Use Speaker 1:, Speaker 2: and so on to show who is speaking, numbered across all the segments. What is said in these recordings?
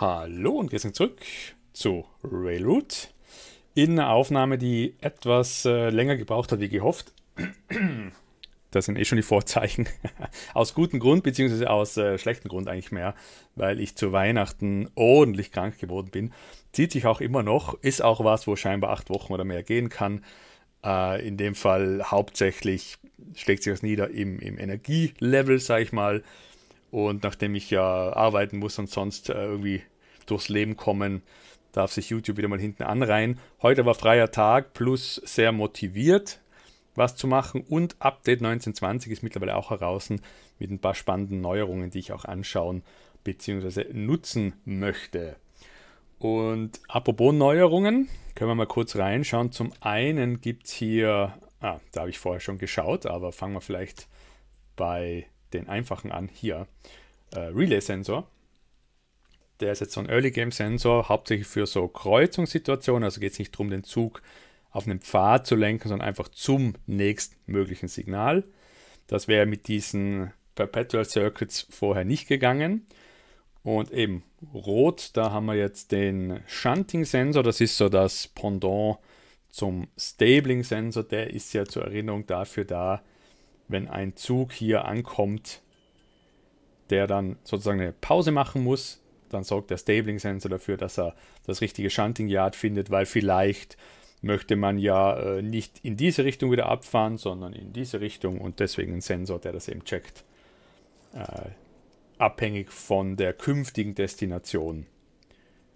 Speaker 1: Hallo und wir sind zurück zu Railroad. In einer Aufnahme, die etwas äh, länger gebraucht hat, wie gehofft. Das sind eh schon die Vorzeichen. aus gutem Grund, beziehungsweise aus äh, schlechtem Grund eigentlich mehr, weil ich zu Weihnachten ordentlich krank geworden bin. Zieht sich auch immer noch, ist auch was, wo scheinbar acht Wochen oder mehr gehen kann. Äh, in dem Fall hauptsächlich schlägt sich das nieder im, im Energielevel, sag ich mal und nachdem ich ja arbeiten muss und sonst äh, irgendwie durchs Leben kommen, darf sich YouTube wieder mal hinten anreihen. Heute war freier Tag plus sehr motiviert, was zu machen. Und Update 1920 ist mittlerweile auch heraus mit ein paar spannenden Neuerungen, die ich auch anschauen bzw. nutzen möchte. Und apropos Neuerungen, können wir mal kurz reinschauen. Zum einen gibt es hier, ah, da habe ich vorher schon geschaut, aber fangen wir vielleicht bei den einfachen an. Hier, äh, Relay-Sensor. Der ist jetzt so ein Early-Game-Sensor, hauptsächlich für so Kreuzungssituationen. Also geht es nicht darum, den Zug auf einen Pfad zu lenken, sondern einfach zum nächstmöglichen Signal. Das wäre mit diesen Perpetual Circuits vorher nicht gegangen. Und eben rot, da haben wir jetzt den Shunting-Sensor. Das ist so das Pendant zum Stabling-Sensor. Der ist ja zur Erinnerung dafür da, wenn ein Zug hier ankommt, der dann sozusagen eine Pause machen muss, dann sorgt der Stabling-Sensor dafür, dass er das richtige Shunting-Yard findet, weil vielleicht möchte man ja äh, nicht in diese Richtung wieder abfahren, sondern in diese Richtung und deswegen ein Sensor, der das eben checkt, äh, abhängig von der künftigen Destination.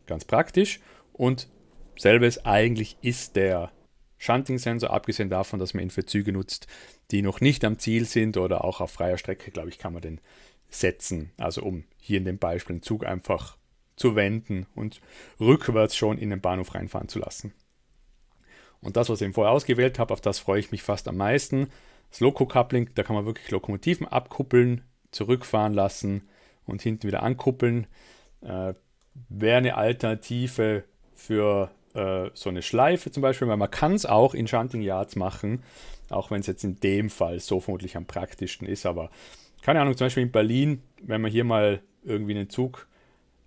Speaker 1: Ganz praktisch und selbes eigentlich ist der Shunting-Sensor, abgesehen davon, dass man ihn für Züge nutzt, die noch nicht am Ziel sind oder auch auf freier Strecke, glaube ich, kann man den setzen. Also um hier in dem Beispiel einen Zug einfach zu wenden und rückwärts schon in den Bahnhof reinfahren zu lassen. Und das, was ich vorher ausgewählt habe, auf das freue ich mich fast am meisten. Das Loco-Coupling, da kann man wirklich Lokomotiven abkuppeln, zurückfahren lassen und hinten wieder ankuppeln. Äh, wäre eine Alternative für äh, so eine Schleife zum Beispiel, weil man kann es auch in Shunting Yards machen, auch wenn es jetzt in dem Fall so vermutlich am praktischsten ist, aber keine Ahnung, zum Beispiel in Berlin, wenn man hier mal irgendwie einen Zug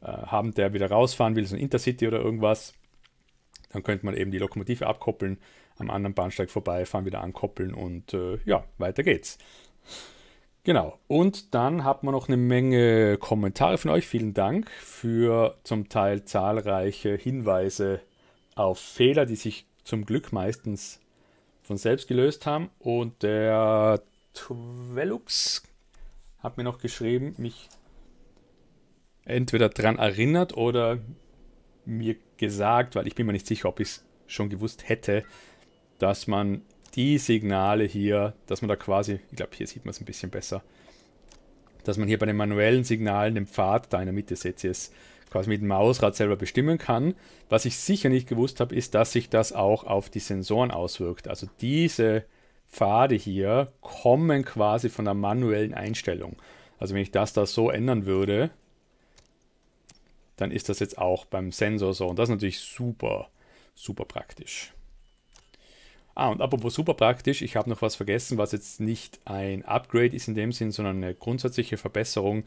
Speaker 1: äh, haben, der wieder rausfahren will, so ein Intercity oder irgendwas, dann könnte man eben die Lokomotive abkoppeln, am anderen Bahnsteig vorbeifahren, wieder ankoppeln und äh, ja, weiter geht's. Genau. Und dann hat man noch eine Menge Kommentare von euch. Vielen Dank für zum Teil zahlreiche Hinweise auf Fehler, die sich zum Glück meistens von selbst gelöst haben. Und der Twelux hat mir noch geschrieben, mich entweder daran erinnert oder mir gesagt, weil ich bin mir nicht sicher, ob ich es schon gewusst hätte, dass man die Signale hier, dass man da quasi, ich glaube, hier sieht man es ein bisschen besser, dass man hier bei den manuellen Signalen den Pfad da in der Mitte, seht ihr es, quasi mit dem Mausrad selber bestimmen kann. Was ich sicher nicht gewusst habe, ist, dass sich das auch auf die Sensoren auswirkt. Also diese Pfade hier kommen quasi von der manuellen Einstellung. Also wenn ich das da so ändern würde, dann ist das jetzt auch beim Sensor so. Und das ist natürlich super, super praktisch. Ah, und apropos super praktisch, ich habe noch was vergessen, was jetzt nicht ein Upgrade ist in dem Sinn, sondern eine grundsätzliche Verbesserung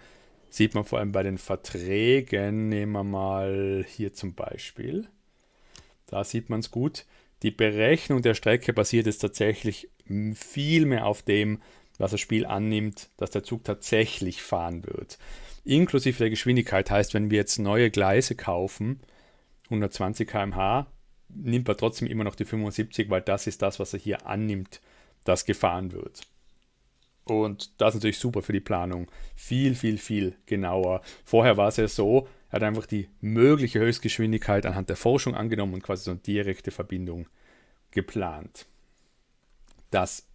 Speaker 1: Sieht man vor allem bei den Verträgen, nehmen wir mal hier zum Beispiel, da sieht man es gut. Die Berechnung der Strecke basiert jetzt tatsächlich viel mehr auf dem, was das Spiel annimmt, dass der Zug tatsächlich fahren wird. Inklusive der Geschwindigkeit heißt, wenn wir jetzt neue Gleise kaufen, 120 km/h, nimmt er trotzdem immer noch die 75, weil das ist das, was er hier annimmt, dass gefahren wird. Und das ist natürlich super für die Planung. Viel, viel, viel genauer. Vorher war es ja so, er hat einfach die mögliche Höchstgeschwindigkeit anhand der Forschung angenommen und quasi so eine direkte Verbindung geplant. Das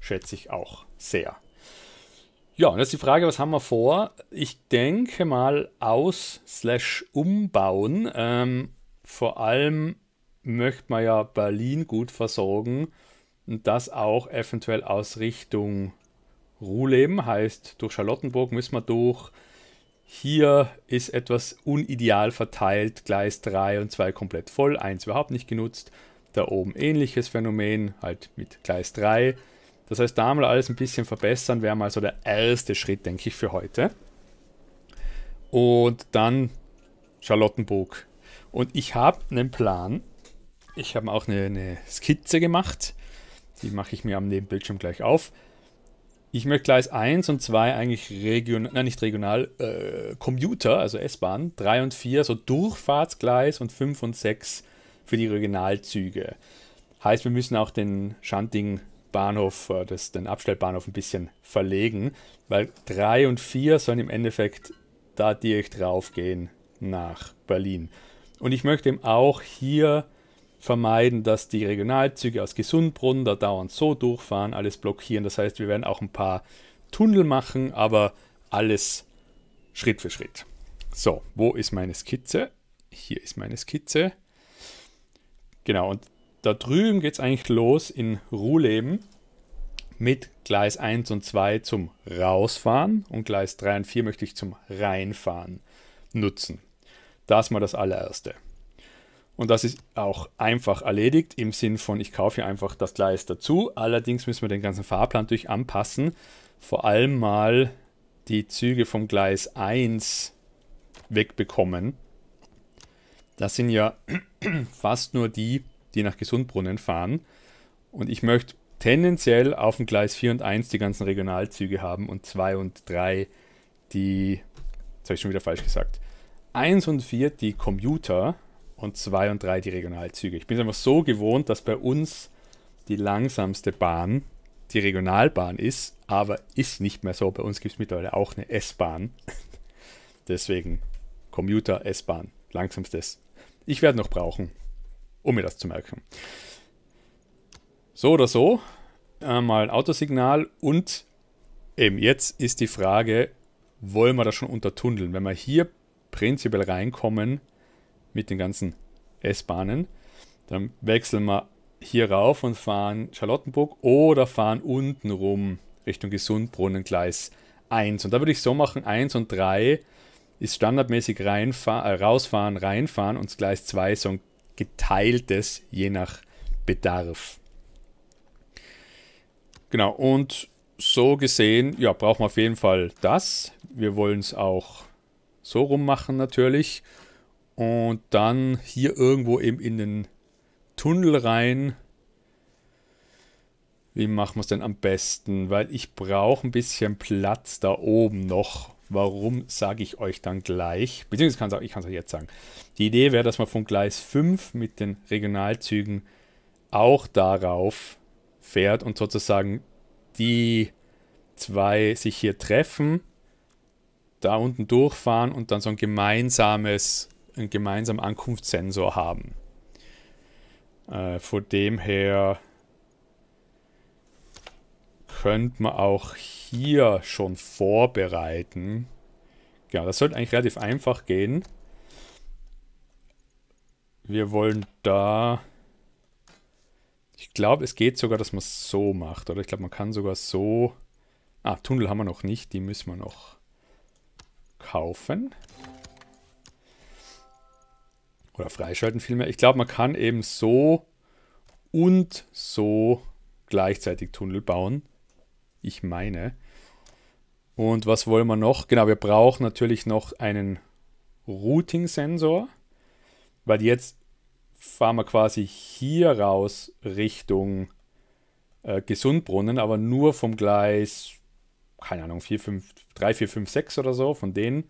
Speaker 1: schätze ich auch sehr. Ja, und jetzt die Frage, was haben wir vor? Ich denke mal aus slash umbauen. Ähm, vor allem möchte man ja Berlin gut versorgen und das auch eventuell aus Richtung Ruhleben, heißt durch Charlottenburg müssen wir durch. Hier ist etwas unideal verteilt, Gleis 3 und 2 komplett voll, 1 überhaupt nicht genutzt. Da oben ähnliches Phänomen, halt mit Gleis 3. Das heißt, da mal alles ein bisschen verbessern, wäre mal so der erste Schritt, denke ich, für heute. Und dann Charlottenburg. Und ich habe einen Plan. Ich habe auch eine, eine Skizze gemacht die mache ich mir am Nebenbildschirm gleich auf. Ich möchte Gleis 1 und 2 eigentlich regional, nein, nicht regional, äh, Commuter, also S-Bahn, 3 und 4, so Durchfahrtsgleis und 5 und 6 für die Regionalzüge. Heißt, wir müssen auch den Schanting Bahnhof, äh, das, den Abstellbahnhof ein bisschen verlegen, weil 3 und 4 sollen im Endeffekt da direkt draufgehen nach Berlin. Und ich möchte eben auch hier vermeiden, dass die Regionalzüge aus Gesundbrunnen da dauernd so durchfahren, alles blockieren. Das heißt, wir werden auch ein paar Tunnel machen, aber alles Schritt für Schritt. So, wo ist meine Skizze? Hier ist meine Skizze. Genau, und da drüben geht es eigentlich los in Ruhleben mit Gleis 1 und 2 zum Rausfahren und Gleis 3 und 4 möchte ich zum Reinfahren nutzen. Das mal das allererste. Und das ist auch einfach erledigt im Sinn von, ich kaufe hier einfach das Gleis dazu. Allerdings müssen wir den ganzen Fahrplan durch anpassen. Vor allem mal die Züge vom Gleis 1 wegbekommen. Das sind ja fast nur die, die nach Gesundbrunnen fahren. Und ich möchte tendenziell auf dem Gleis 4 und 1 die ganzen Regionalzüge haben und 2 und 3 die, das habe ich schon wieder falsch gesagt, 1 und 4 die Commuter und 2 und 3 die Regionalzüge. Ich bin es einfach so gewohnt, dass bei uns die langsamste Bahn die Regionalbahn ist, aber ist nicht mehr so. Bei uns gibt es mittlerweile auch eine S-Bahn. Deswegen Commuter, S-Bahn, langsamstes. Ich werde noch brauchen, um mir das zu merken. So oder so, äh, mal ein Autosignal und eben jetzt ist die Frage, wollen wir das schon untertunneln? Wenn wir hier prinzipiell reinkommen, mit den ganzen S-Bahnen. Dann wechseln wir hier rauf und fahren Charlottenburg oder fahren unten rum Richtung Gesundbrunnengleis 1. Und da würde ich so machen, 1 und 3 ist standardmäßig reinfahr, äh, rausfahren, reinfahren und Gleis 2 so ein geteiltes, je nach Bedarf. Genau, und so gesehen, ja, brauchen wir auf jeden Fall das. Wir wollen es auch so rum machen natürlich. Und dann hier irgendwo eben in den Tunnel rein. Wie machen wir es denn am besten? Weil ich brauche ein bisschen Platz da oben noch. Warum sage ich euch dann gleich? Beziehungsweise ich kann es auch jetzt sagen. Die Idee wäre, dass man von Gleis 5 mit den Regionalzügen auch darauf fährt und sozusagen die zwei sich hier treffen, da unten durchfahren und dann so ein gemeinsames einen gemeinsamen Ankunftssensor haben. Äh, von dem her könnte man auch hier schon vorbereiten. Ja, genau, das sollte eigentlich relativ einfach gehen. Wir wollen da... Ich glaube, es geht sogar, dass man es so macht, oder? Ich glaube, man kann sogar so... Ah, Tunnel haben wir noch nicht, die müssen wir noch kaufen. Oder freischalten vielmehr. Ich glaube, man kann eben so und so gleichzeitig Tunnel bauen. Ich meine. Und was wollen wir noch? Genau, wir brauchen natürlich noch einen Routing-Sensor, weil jetzt fahren wir quasi hier raus Richtung äh, Gesundbrunnen, aber nur vom Gleis, keine Ahnung, 4, 5, 3, 4, 5, 6 oder so, von denen.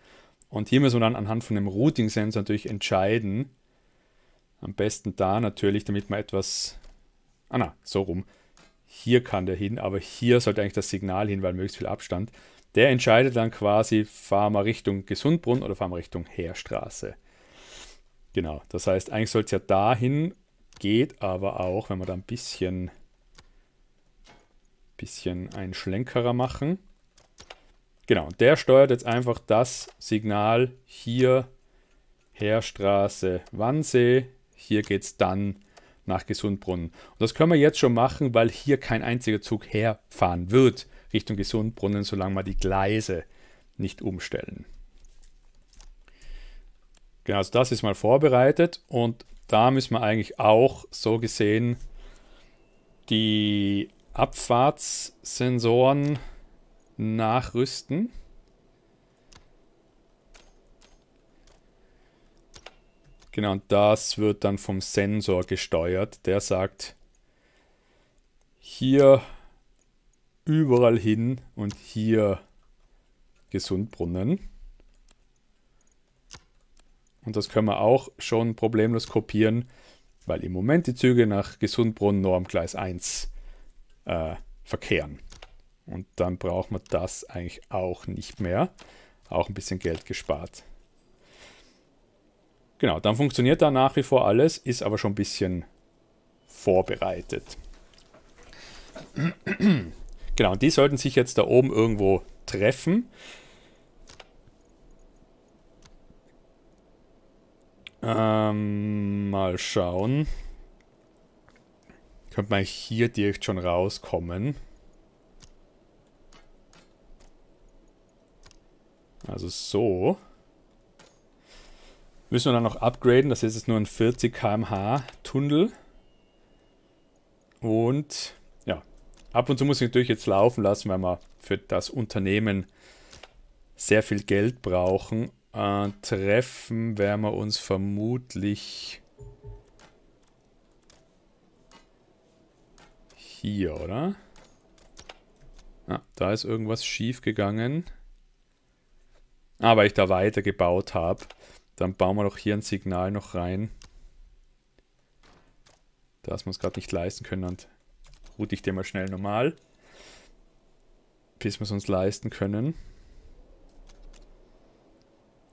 Speaker 1: Und hier müssen wir dann anhand von einem Routing-Sensor natürlich entscheiden. Am besten da natürlich, damit man etwas... Ah na, so rum. Hier kann der hin, aber hier sollte eigentlich das Signal hin, weil möglichst viel Abstand. Der entscheidet dann quasi, fahren wir Richtung Gesundbrunnen oder fahren wir Richtung Heerstraße. Genau, das heißt, eigentlich soll es ja dahin, geht aber auch, wenn wir da ein bisschen, bisschen einen Schlenkerer machen. Genau, der steuert jetzt einfach das Signal hier Heerstraße, Wannsee. Hier geht es dann nach Gesundbrunnen. Und das können wir jetzt schon machen, weil hier kein einziger Zug herfahren wird Richtung Gesundbrunnen, solange wir die Gleise nicht umstellen. Genau, also das ist mal vorbereitet und da müssen wir eigentlich auch so gesehen die Abfahrtssensoren nachrüsten. Genau, und das wird dann vom Sensor gesteuert. Der sagt, hier überall hin und hier Gesundbrunnen. Und das können wir auch schon problemlos kopieren, weil im Moment die Züge nach Gesundbrunnen nur am Gleis 1 äh, verkehren. Und dann braucht man das eigentlich auch nicht mehr. Auch ein bisschen Geld gespart. Genau, dann funktioniert da nach wie vor alles, ist aber schon ein bisschen vorbereitet. Genau, und die sollten sich jetzt da oben irgendwo treffen. Ähm, mal schauen. Könnte man hier direkt schon rauskommen. Also so. Müssen wir dann noch upgraden. Das ist jetzt nur ein 40 km/h Tunnel. Und ja, ab und zu muss ich natürlich jetzt laufen lassen, weil wir für das Unternehmen sehr viel Geld brauchen. Äh, treffen werden wir uns vermutlich hier, oder? Ah, da ist irgendwas schief gegangen. Ah, weil ich da weiter gebaut habe. Dann bauen wir doch hier ein Signal noch rein. Dass wir es gerade nicht leisten können. Und route ich den mal schnell normal. Bis wir es uns leisten können.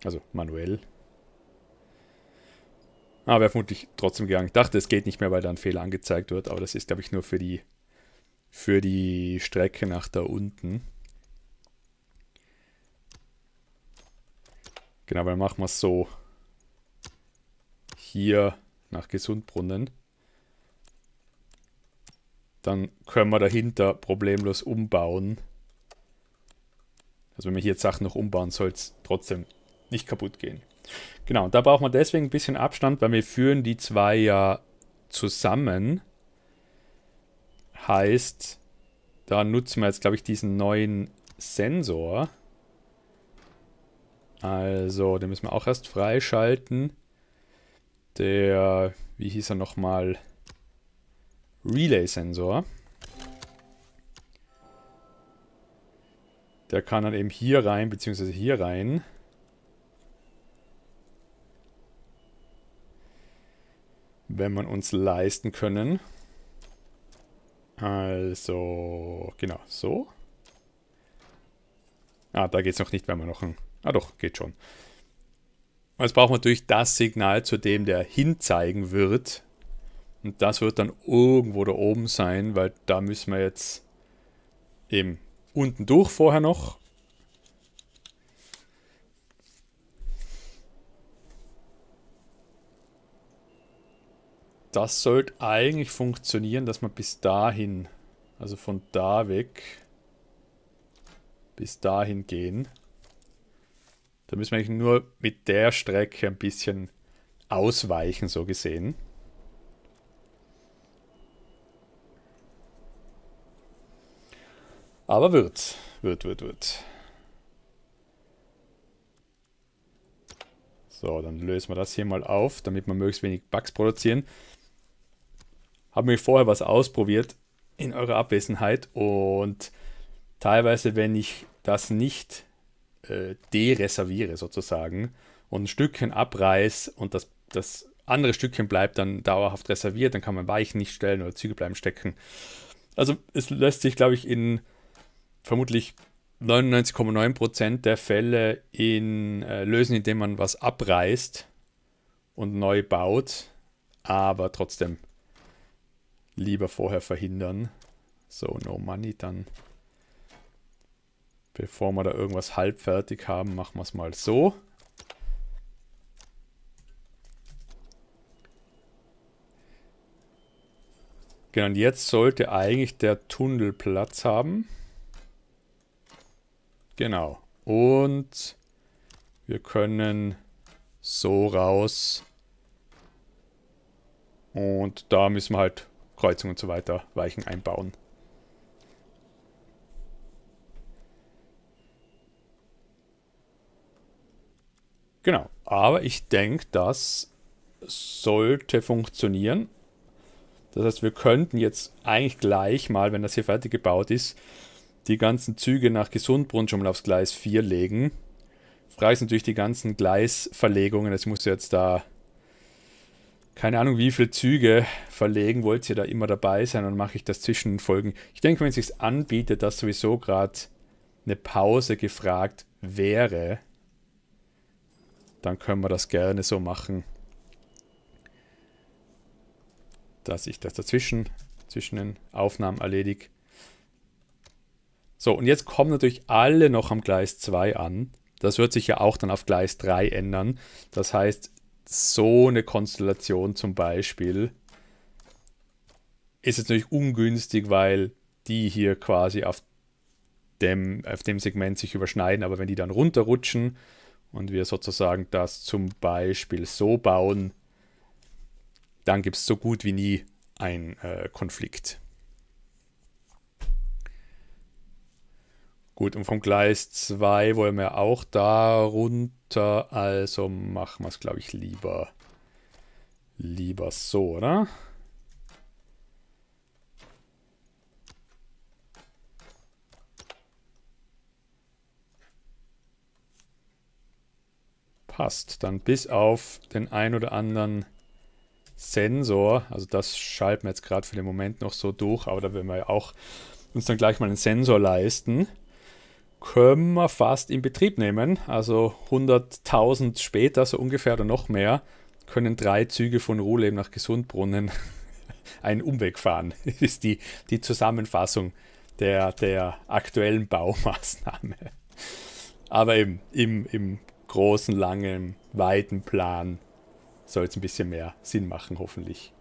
Speaker 1: Also manuell. Ah, wäre vermutlich trotzdem gegangen. Ich dachte, es geht nicht mehr, weil da ein Fehler angezeigt wird. Aber das ist, glaube ich, nur für die, für die Strecke nach da unten. Genau, dann machen wir es so. Hier nach Gesundbrunnen. Dann können wir dahinter problemlos umbauen. Also wenn wir hier jetzt Sachen noch umbauen, soll es trotzdem nicht kaputt gehen. Genau, und da brauchen wir deswegen ein bisschen Abstand, weil wir führen die zwei ja zusammen. Heißt, da nutzen wir jetzt, glaube ich, diesen neuen Sensor. Also, den müssen wir auch erst freischalten. Der, wie hieß er nochmal? Relay-Sensor. Der kann dann eben hier rein, beziehungsweise hier rein. Wenn wir uns leisten können. Also, genau, so. Ah, da geht es noch nicht, wenn wir noch einen Ah doch, geht schon. jetzt brauchen wir natürlich das Signal, zu dem der hinzeigen wird. Und das wird dann irgendwo da oben sein, weil da müssen wir jetzt eben unten durch vorher noch. Das sollte eigentlich funktionieren, dass man bis dahin, also von da weg, bis dahin gehen. Da müssen wir eigentlich nur mit der Strecke ein bisschen ausweichen, so gesehen. Aber wird, wird, wird, wird. So, dann lösen wir das hier mal auf, damit wir möglichst wenig Bugs produzieren. Haben wir vorher was ausprobiert in eurer Abwesenheit und teilweise, wenn ich das nicht äh, dereserviere sozusagen und ein Stückchen abreiß und das, das andere Stückchen bleibt dann dauerhaft reserviert, dann kann man Weichen nicht stellen oder Züge bleiben stecken. Also es lässt sich, glaube ich, in vermutlich 99,9% der Fälle in, äh, lösen, indem man was abreißt und neu baut, aber trotzdem lieber vorher verhindern. So, no money, dann Bevor wir da irgendwas halbfertig haben, machen wir es mal so. Genau, und jetzt sollte eigentlich der Tunnel Platz haben. Genau. Und wir können so raus. Und da müssen wir halt Kreuzungen und so weiter Weichen einbauen. Genau, aber ich denke, das sollte funktionieren. Das heißt, wir könnten jetzt eigentlich gleich mal, wenn das hier fertig gebaut ist, die ganzen Züge nach Gesundbrunn schon mal aufs Gleis 4 legen. Frage ist natürlich die ganzen Gleisverlegungen. Es muss jetzt da keine Ahnung, wie viele Züge verlegen, wollt ihr da immer dabei sein, dann mache ich das zwischen Folgen. Ich denke, wenn es sich anbietet, dass sowieso gerade eine Pause gefragt wäre, dann können wir das gerne so machen, dass ich das dazwischen, zwischen den Aufnahmen erledige. So, und jetzt kommen natürlich alle noch am Gleis 2 an. Das wird sich ja auch dann auf Gleis 3 ändern. Das heißt, so eine Konstellation zum Beispiel ist jetzt natürlich ungünstig, weil die hier quasi auf dem, auf dem Segment sich überschneiden, aber wenn die dann runterrutschen, und wir sozusagen das zum Beispiel so bauen, dann gibt es so gut wie nie einen äh, Konflikt. Gut, und vom Gleis 2 wollen wir auch darunter, also machen wir es, glaube ich, lieber, lieber so, oder? passt. Dann bis auf den ein oder anderen Sensor, also das schalten wir jetzt gerade für den Moment noch so durch, aber da werden wir ja auch uns dann gleich mal einen Sensor leisten, können wir fast in Betrieb nehmen. Also 100.000 später, so ungefähr oder noch mehr, können drei Züge von Ruhleben nach Gesundbrunnen einen Umweg fahren. Das ist die, die Zusammenfassung der, der aktuellen Baumaßnahme. Aber eben im, im großen, langen, weiten Plan soll es ein bisschen mehr Sinn machen, hoffentlich.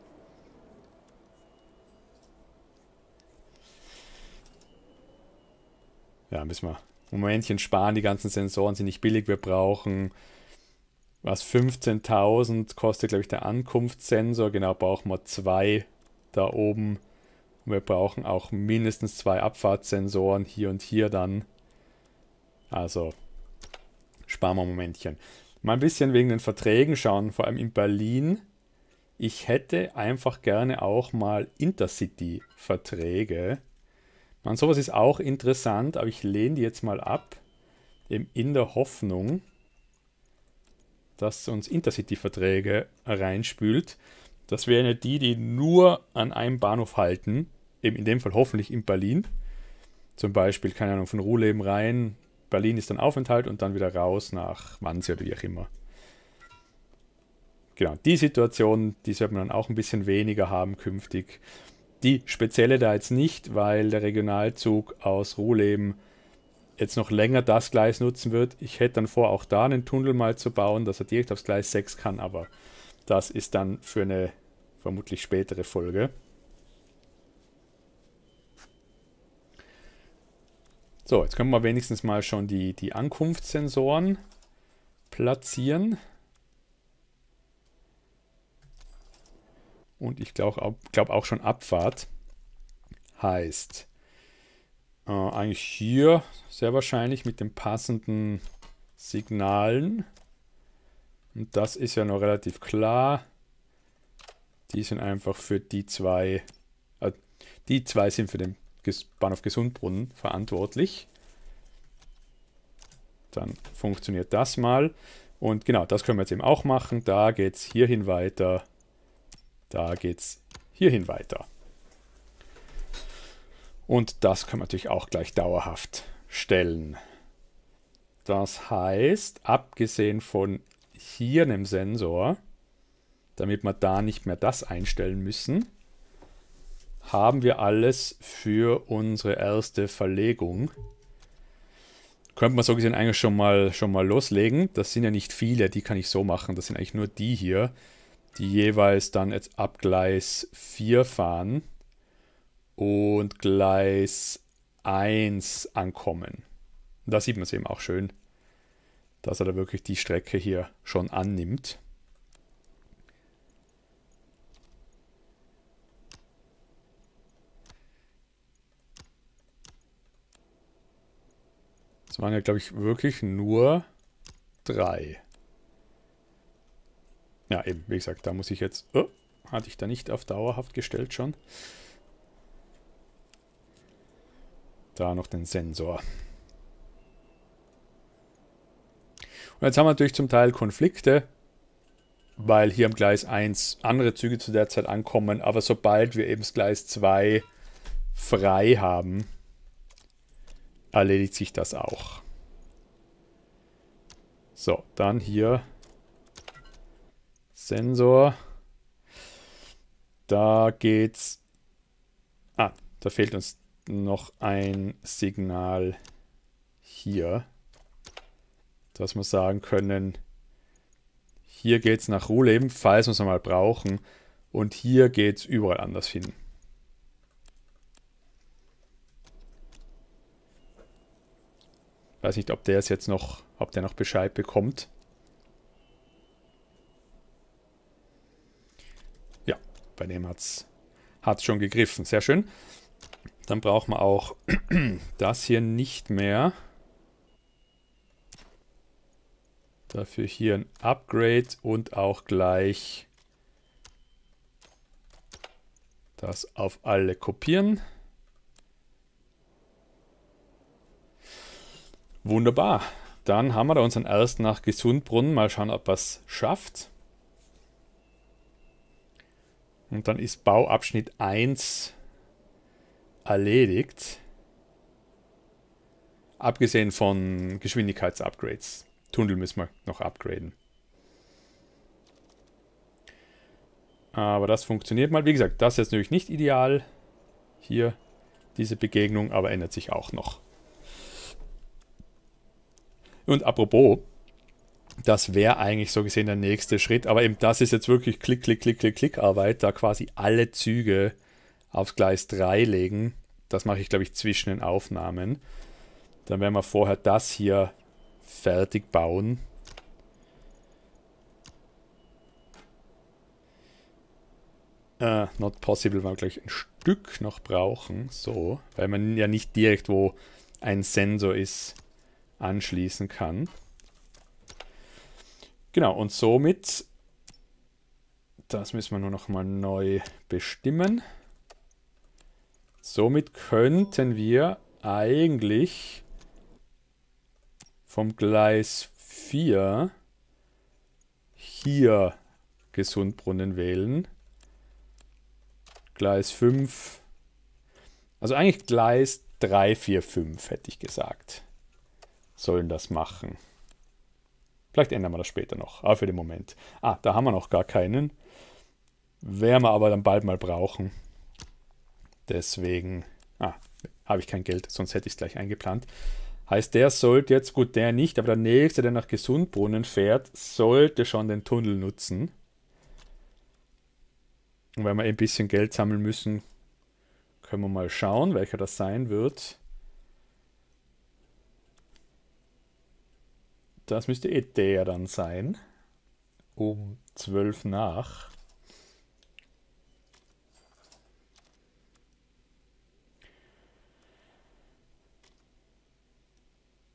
Speaker 1: Ja, müssen wir ein Momentchen sparen. Die ganzen Sensoren sind nicht billig. Wir brauchen was 15.000 kostet, glaube ich, der Ankunftssensor. Genau, brauchen wir zwei da oben. Und wir brauchen auch mindestens zwei Abfahrtssensoren hier und hier dann. Also sparen wir ein Momentchen. Mal ein bisschen wegen den Verträgen schauen, vor allem in Berlin. Ich hätte einfach gerne auch mal Intercity-Verträge. Man, sowas ist auch interessant, aber ich lehne die jetzt mal ab. Eben in der Hoffnung, dass uns Intercity-Verträge reinspült. Das wären ja die, die nur an einem Bahnhof halten. Eben in dem Fall hoffentlich in Berlin. Zum Beispiel, keine Ahnung, von Ruhleben rein, Berlin ist dann Aufenthalt und dann wieder raus nach Wannsee oder wie auch immer. Genau, die Situation, die sollte man dann auch ein bisschen weniger haben künftig. Die spezielle da jetzt nicht, weil der Regionalzug aus Ruhleben jetzt noch länger das Gleis nutzen wird. Ich hätte dann vor, auch da einen Tunnel mal zu bauen, dass er direkt aufs Gleis 6 kann, aber das ist dann für eine vermutlich spätere Folge. So, jetzt können wir wenigstens mal schon die, die Ankunftssensoren platzieren. Und ich glaube glaub auch schon Abfahrt heißt äh, eigentlich hier sehr wahrscheinlich mit den passenden Signalen. Und das ist ja noch relativ klar. Die sind einfach für die zwei, äh, die zwei sind für den Bahnhof Gesundbrunnen verantwortlich. Dann funktioniert das mal. Und genau, das können wir jetzt eben auch machen. Da geht es hierhin weiter. Da geht es hierhin weiter. Und das können wir natürlich auch gleich dauerhaft stellen. Das heißt, abgesehen von hier einem Sensor, damit wir da nicht mehr das einstellen müssen, haben wir alles für unsere erste Verlegung. Könnte man so gesehen eigentlich schon mal, schon mal loslegen. Das sind ja nicht viele, die kann ich so machen. Das sind eigentlich nur die hier, die jeweils dann jetzt ab Gleis 4 fahren und Gleis 1 ankommen. Da sieht man es eben auch schön, dass er da wirklich die Strecke hier schon annimmt. Das waren ja, glaube ich, wirklich nur drei. Ja, eben, wie gesagt, da muss ich jetzt... Oh, hatte ich da nicht auf dauerhaft gestellt schon. Da noch den Sensor. Und jetzt haben wir natürlich zum Teil Konflikte, weil hier am Gleis 1 andere Züge zu der Zeit ankommen, aber sobald wir eben das Gleis 2 frei haben, erledigt sich das auch. So, dann hier Sensor. Da geht's. Ah, da fehlt uns noch ein Signal hier, dass wir sagen können, hier geht es nach Ruhleben, falls wir es einmal brauchen, und hier geht es überall anders hin. Weiß nicht, ob der es jetzt noch, ob der noch Bescheid bekommt. Ja, bei dem hat es hat's schon gegriffen. Sehr schön. Dann brauchen wir auch das hier nicht mehr. Dafür hier ein Upgrade und auch gleich das auf alle kopieren. Wunderbar. Dann haben wir da unseren ersten nach Gesundbrunnen. Mal schauen, ob er es schafft. Und dann ist Bauabschnitt 1 erledigt. Abgesehen von Geschwindigkeitsupgrades. Tunnel müssen wir noch upgraden. Aber das funktioniert mal. Wie gesagt, das ist jetzt natürlich nicht ideal. Hier diese Begegnung, aber ändert sich auch noch. Und apropos, das wäre eigentlich so gesehen der nächste Schritt. Aber eben das ist jetzt wirklich Klick, Klick, Klick, Klick, Klick Arbeit, da quasi alle Züge aufs Gleis 3 legen. Das mache ich, glaube ich, zwischen den Aufnahmen. Dann werden wir vorher das hier fertig bauen. Äh, not possible, weil wir gleich ein Stück noch brauchen. So, weil man ja nicht direkt, wo ein Sensor ist, anschließen kann. Genau, und somit, das müssen wir nur noch mal neu bestimmen. Somit könnten wir eigentlich vom Gleis 4 hier Gesundbrunnen wählen. Gleis 5. Also eigentlich Gleis 3, 4, 5 hätte ich gesagt sollen das machen. Vielleicht ändern wir das später noch, aber für den Moment. Ah, da haben wir noch gar keinen. Werden wir aber dann bald mal brauchen. Deswegen, ah, habe ich kein Geld, sonst hätte ich es gleich eingeplant. Heißt, der sollte jetzt, gut, der nicht, aber der nächste, der nach Gesundbrunnen fährt, sollte schon den Tunnel nutzen. Und wenn wir ein bisschen Geld sammeln müssen, können wir mal schauen, welcher das sein wird. Das müsste eh der dann sein. Um 12 nach.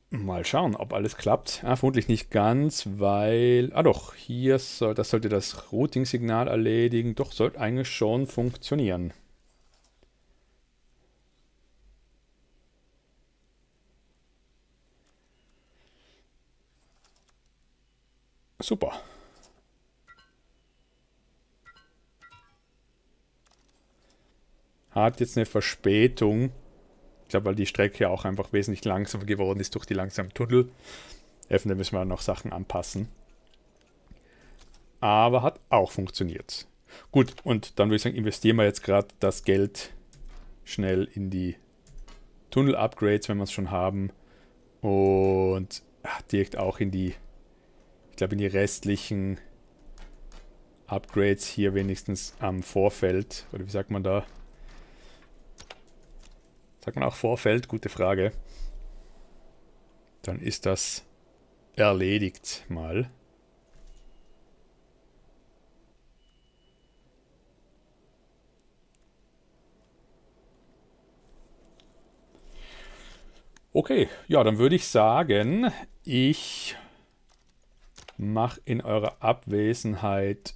Speaker 1: Mal schauen, ob alles klappt. Ah, vermutlich nicht ganz, weil... Ah doch, hier soll, das sollte das Routing-Signal erledigen. Doch, sollte eigentlich schon funktionieren. Super. Hat jetzt eine Verspätung. Ich glaube, weil die Strecke auch einfach wesentlich langsamer geworden ist durch die langsamen Tunnel. Öffnen da müssen wir noch Sachen anpassen. Aber hat auch funktioniert. Gut, und dann würde ich sagen, investieren wir jetzt gerade das Geld schnell in die Tunnel-Upgrades, wenn wir es schon haben. Und direkt auch in die ich glaube, in die restlichen Upgrades hier wenigstens am Vorfeld, oder wie sagt man da? Sagt man auch Vorfeld? Gute Frage. Dann ist das erledigt mal. Okay, ja, dann würde ich sagen, ich mach in eurer Abwesenheit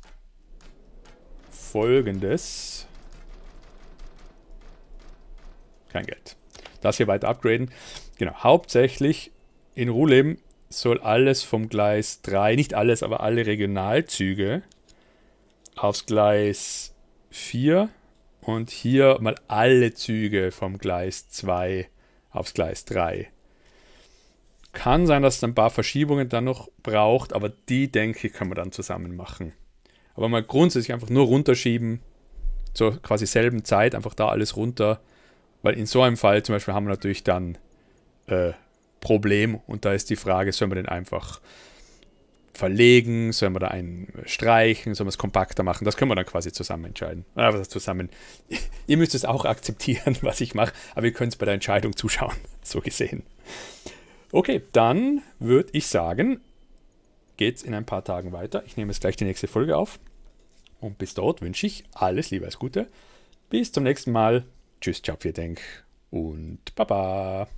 Speaker 1: folgendes. Kein Geld. Das hier weiter upgraden. Genau, hauptsächlich in Ruhleben soll alles vom Gleis 3, nicht alles, aber alle Regionalzüge aufs Gleis 4 und hier mal alle Züge vom Gleis 2 aufs Gleis 3 kann sein, dass es ein paar Verschiebungen dann noch braucht, aber die, denke ich, können wir dann zusammen machen. Aber mal grundsätzlich einfach nur runterschieben, zur quasi selben Zeit einfach da alles runter, weil in so einem Fall zum Beispiel haben wir natürlich dann äh, Problem und da ist die Frage, sollen wir den einfach verlegen, sollen wir da einen streichen, sollen wir es kompakter machen, das können wir dann quasi zusammen entscheiden. Aber ah, zusammen, ihr müsst es auch akzeptieren, was ich mache, aber ihr könnt es bei der Entscheidung zuschauen, so gesehen. Okay, dann würde ich sagen, geht es in ein paar Tagen weiter. Ich nehme jetzt gleich die nächste Folge auf. Und bis dort wünsche ich alles Liebe, alles Gute. Bis zum nächsten Mal. Tschüss, ciao, vielen Dank und Baba.